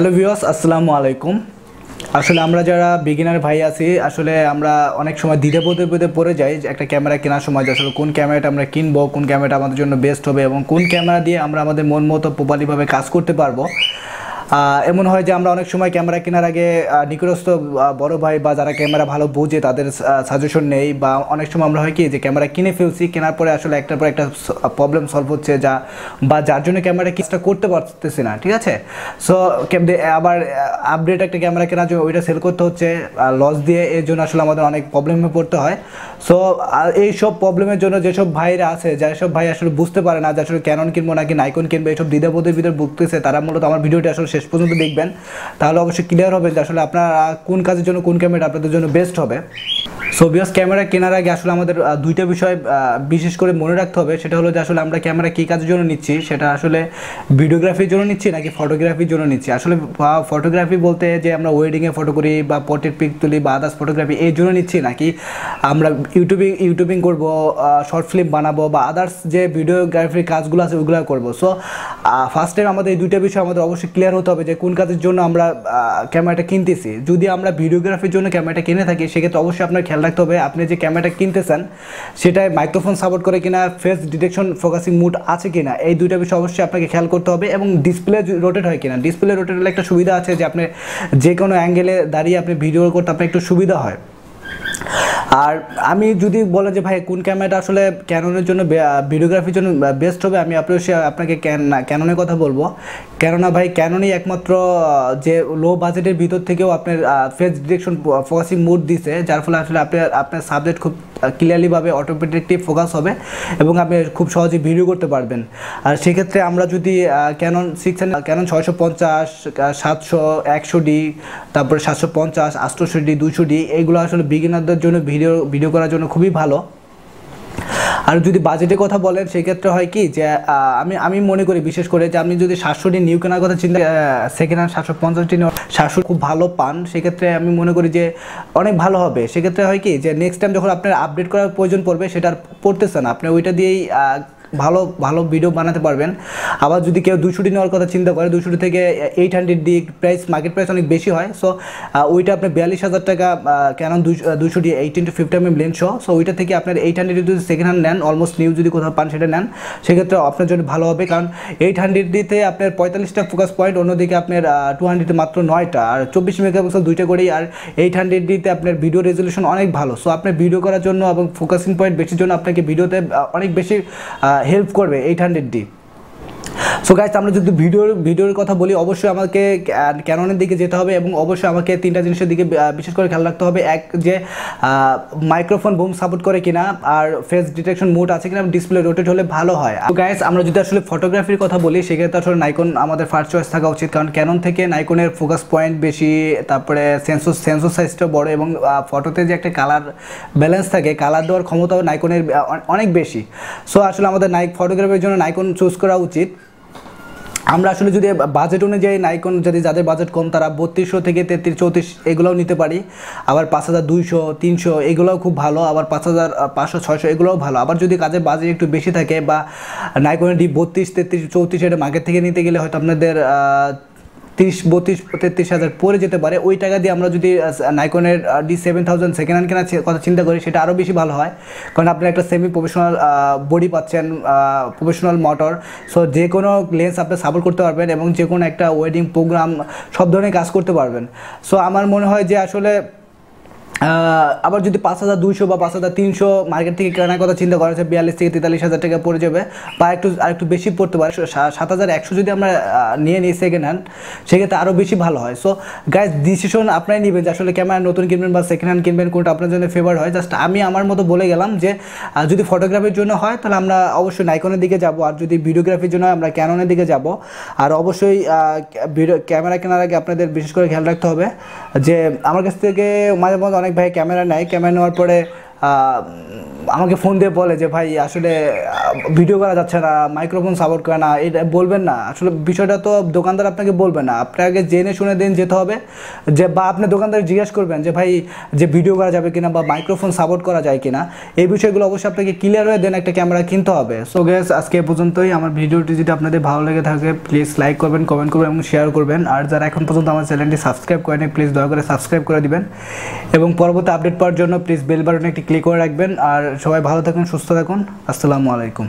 hello ভিওস আসসালামু আলাইকুম আসলে আমরা যারা বিগিনার ভাই আছি আসলে আমরা অনেক সময় দ্বিধা পদে পদে পড়ে যাই একটা ক্যামেরা কেনার সময় যে আসলে কোন ক্যামেরাটা আমরা কিনবো কোন ক্যামেরাটা আমাদের জন্য বেস্ট হবে এবং কোন ক্যামেরা দিয়ে আমরা আমাদের মন মতো প্রপারলিভাবে কাজ করতে পারবো এমন হয় যে আমরা অনেক সময় ক্যামেরা কেনার আগে নিকটস্থ বড় ভাই বা যারা ক্যামেরা ভালো বোঝে তাদের সাজেশন নেই বা অনেক সময় আমরা হয় কি যে ক্যামেরা কিনে ফেলছি কেনার পরে আসলে একটার পর একটা প্রবলেম সলভ হচ্ছে যা বা যার জন্য ক্যামেরা কিছুটা করতে পারতেছি না ঠিক আছে সো আবার আপডেট একটা ক্যামেরা কেনার জন্য ওইটা সেল করতে হচ্ছে লস দিয়ে এর জন্য আসলে আমাদের অনেক প্রবলেমে পড়তে হয় সো এই সব প্রবলেমের জন্য যেসব ভাইরা আছে সব ভাই আসলে বুঝতে পারে না যে আসলে ক্যানন কিনবো নাকি নাইকন কিনবে এইসব দ্বিধাবোধের ভিতরে বুঝতেছে তারা মূলত আমার ভিডিওটি আসলে শেষ পর্যন্ত দেখবেন তাহলে অবশ্যই ক্লিয়ার হবে যে আসলে আপনারা কোন কাজের জন্য কোন ক্যামেরা আপনাদের জন্য বেস্ট হবে সো ক্যামেরা কেনার আগে আসলে আমাদের দুইটা বিষয় বিশেষ করে মনে রাখতে হবে সেটা হলো যে আসলে আমরা ক্যামেরা কী কাজের জন্য নিচ্ছি সেটা আসলে ভিডিওগ্রাফির জন্য নিচ্ছি নাকি ফটোগ্রাফির জন্য নিচ্ছি আসলে ফটোগ্রাফি বলতে যে আমরা ওয়েডিংয়ে ফটো করি বা পটের পিক তুলি বা আদার্স ফটোগ্রাফি এই জন্য নিচ্ছি নাকি আমরা ইউটিউবিং ইউটিউবিং করবো শর্ট ফিল্ম বানাবো বা আদার্স যে ভিডিওগ্রাফির কাজগুলো আছে ওগুলো করবো সো ফার্স্ট টাইম আমাদের এই দুইটা বিষয় আমাদের অবশ্যই ক্লিয়ার হতে হবে যে কোন কাজের জন্য আমরা ক্যামেরাটা কিনতেছি যদি আমরা ভিডিওগ্রাফির জন্য ক্যামেরাটা কিনে থাকি সেক্ষেত্রে অবশ্যই আপনার খেয়াল রাখতে হবে আপনি যে ক্যামেরাটা কিনতেছেন সেটায় মাইক্রোফোন সাপোর্ট করে কিনা ফেস ডিটেকশন ফোকাসিং মুড আছে কিনা এই দুইটা বিষয় অবশ্যই আপনাকে খেয়াল করতে হবে এবং ডিসপ্লে রোটেট হয় কিনা ডিসপ্লে রোটেট হলে একটা সুবিধা আছে যে আপনি যে কোনো অ্যাঙ্গেলে দাঁড়িয়ে আপনি ভিডিও করতে আপনার একটু সুবিধা হয় আর আমি যদি বলেন যে ভাই কোন ক্যামেরাটা আসলে ক্যাননের জন্য ভিডিওগ্রাফির জন্য বেস্ট হবে আমি আপনার সে আপনাকে ক্যাননের কথা বলবো কেননা ভাই ক্যাননই একমাত্র যে লো বাজেটের ভিতর থেকেও আপনার ফেস ডিরেকশন ফোকাসিং মুড দিছে যার ফলে আসলে আপনার আপনার সাবজেক্ট খুব ক্লিয়ারলিভাবে অটোমেটিকলি ফোকাস হবে এবং আপনি খুব সহজে ভিডিও করতে পারবেন আর সেক্ষেত্রে আমরা যদি ক্যানন শিখছেন ক্যানন ছয়শো পঞ্চাশ সাতশো একশো ডি তারপরে সাতশো পঞ্চাশ আটশোশো ডি দুশো ডি এইগুলো আসলে বিগিনারদের জন্য ভিডিও ভিডিও করার জন্য খুবই ভালো আর যদি বাজেটের কথা বলেন সেক্ষেত্রে হয় কি যে আমি আমি মনে করি বিশেষ করে যে আপনি যদি সাতশোটি নিউ কেনার কথা চিন্তা সেকেন্ড হ্যান্ড সাতশো পঞ্চাশটি সাতশো খুব ভালো পান সেক্ষেত্রে আমি মনে করি যে অনেক ভালো হবে সেক্ষেত্রে হয় কি যে নেক্সট টাইম যখন আপনার আপডেট করার প্রয়োজন পড়বে সেটা পড়তেছে না আপনি ওইটা দিয়েই ভালো ভালো ভিডিও বানাতে পারবেন আবার যদি কেউ দুশোটি নেওয়ার কথা চিন্তা করে দুশোটি থেকে এইট হান্ড্রেড দিয়ে প্রাইস মার্কেট প্রাইস অনেক বেশি হয় সো ওইটা আপনার বিয়াল্লিশ হাজার টাকা কেন দুশোটি eighteen two fifty mm lens সহ সো ওইটা থেকে আপনার এইট হান্ড্রেড যদি সেকেন্ড হ্যান্ড নেন অলমোস্ট নিউ যদি কোথাও পান সেটা নেন সেক্ষেত্রে আপনার জন্য ভালো হবে কারণ এইট হান্ড্রেড দিতে আপনার পঁয়তাল্লিশটা ফোকাস পয়েন্ট অন্যদিকে আপনার টু হান্ড্রেডে মাত্র নয়টা আর চব্বিশ মেগাপিক্সেল দুইটা করেই আর এইট হান্ড্রেড দিতে আপনার ভিডিও রেজলিউশন অনেক ভালো সো আপনার ভিডিও করার জন্য এবং ফোকাসিং পয়েন্ট বেশির জন্য আপনাকে ভিডিওতে অনেক বেশি হেল্প করবে eight hundred D so guys আমরা যদি ভিডিওর ভিডিওর কথা বলি অবশ্যই আমাকে ক্যাননের দিকে যেতে হবে এবং অবশ্যই আমাকে তিনটা জিনিসের দিকে বিশেষ করে খেয়াল রাখতে হবে এক যে মাইক্রোফোন বুম সাপোর্ট করে কিনা আর ফেস ডিটেকশন মোড আছে কিনা ডিসপ্লে রোটেট হলে ভালো হয় তো গাইজ আমরা যদি আসলে ফটোগ্রাফির কথা বলি সেক্ষেত্রে আসলে নাইকন আমাদের ফার্স্ট চয়েস থাকা উচিত কারণ ক্যানন থেকে নাইকনের ফোকাস পয়েন্ট বেশি তারপরে সেন্সর সেন্সর সাইজটা বড় এবং ফটোতে যে একটা কালার ব্যালেন্স থাকে কালার দেওয়ার ক্ষমতাও নাইকনের অনেক বেশি সো আসলে আমাদের নাইক ফটোগ্রাফির জন্য নাইকন চুজ করা উচিত আমরা আসলে যদি বাজেট অনুযায়ী নাইকন যদি যাদের বাজেট কম তারা বত্রিশশো থেকে তেত্রিশ চৌত্রিশ এগুলোও নিতে পারি আবার পাঁচ হাজার দুইশো তিনশো এগুলোও খুব ভালো আবার পাঁচ হাজার পাঁচশো ছয়শো এগুলোও ভালো আবার যদি কাজের বাজেট একটু বেশি থাকে বা নাইকনের ডি বত্রিশ তেত্রিশ চৌত্রিশ এটা মার্কেট থেকে নিতে গেলে হয়তো আপনাদের তিরিশ বত্রিশ তেত্রিশ হাজার পরে যেতে পারে ওই টাকা দিয়ে আমরা যদি নাইকনের D seven thousand second hand কেনার কথা চিন্তা করি সেটা আরও বেশি ভালো হয় কারণ আপনি একটা সেমি প্রফেশনাল বডি পাচ্ছেন প্রফেশনাল মোটর সো যে কোনো লেন্স আপনি সাপোর্ট করতে পারবেন এবং যে কোনো একটা ওয়েডিং প্রোগ্রাম সব ধরনের কাজ করতে পারবেন সো আমার মনে হয় যে আসলে আবার যদি পাঁচ হাজার দুশো বা পাঁচ হাজার তিনশো মার্কেট থেকে কেনার কথা চিন্তা করা হচ্ছে বিয়াল্লিশ থেকে তেতাল্লিশ হাজার টাকা পড়ে যাবে বা একটু আর একটু বেশি পড়তে পারে সাত হাজার একশো যদি আমরা নিয়ে নিই সেকেন্ড হ্যান্ড সেক্ষেত্রে আরও বেশি ভালো হয় সো গাইজ ডিসিশন আপনারাই নেবেন যে আসলে ক্যামেরা নতুন কিনবেন বা সেকেন্ড হ্যান্ড কিনবেন কোনটা আপনার জন্য ফেভার হয় জাস্ট আমি আমার মতো বলে গেলাম যে যদি ফটোগ্রাফির জন্য হয় তাহলে আমরা অবশ্যই নাইকনের দিকে যাব আর যদি ভিডিওগ্রাফির জন্য হয় আমরা ক্যাননের দিকে যাব আর অবশ্যই ভিডিও ক্যামেরা কেনার আগে আপনাদের বিশেষ করে খেয়াল রাখতে হবে যে আমার কাছ থেকে মাঝে মধ্যে অনেক অনেক ভাই ক্যামেরা নেয় ক্যামেরা নেওয়ার পরে আমাকে ফোন দিয়ে বলে যে ভাই আসলে ভিডিও করা যাচ্ছে না মাইক্রোফোন সাপোর্ট করে না এটা বলবেন না আসলে বিষয়টা তো দোকানদার আপনাকে বলবে না আপনাকে জেনে শুনে দিন যেতে হবে যে বা আপনি দোকানদার জিজ্ঞেস করবেন যে ভাই যে ভিডিও করা যাবে কিনা বা মাইক্রোফোন সাপোর্ট করা যায় কিনা এই বিষয়গুলো অবশ্যই আপনাকে ক্লিয়ার হয়ে দেন একটা ক্যামেরা কিনতে হবে সো গ্যাস আজকে এ পর্যন্তই আমার ভিডিওটি যদি আপনাদের ভালো লেগে থাকে প্লিজ লাইক করবেন কমেন্ট করবেন এবং শেয়ার করবেন আর যারা এখন পর্যন্ত আমার চ্যানেলটি সাবস্ক্রাইব করেনি প্লিজ দয়া করে সাবস্ক্রাইব করে দিবেন এবং পরবর্তী আপডেট পাওয়ার জন্য প্লিজ বেল বাটনে একটি ক্লিক করে রাখবেন আর সবাই ভালো থাকুন সুস্থ থাকুন আসসালামু আলাইকুম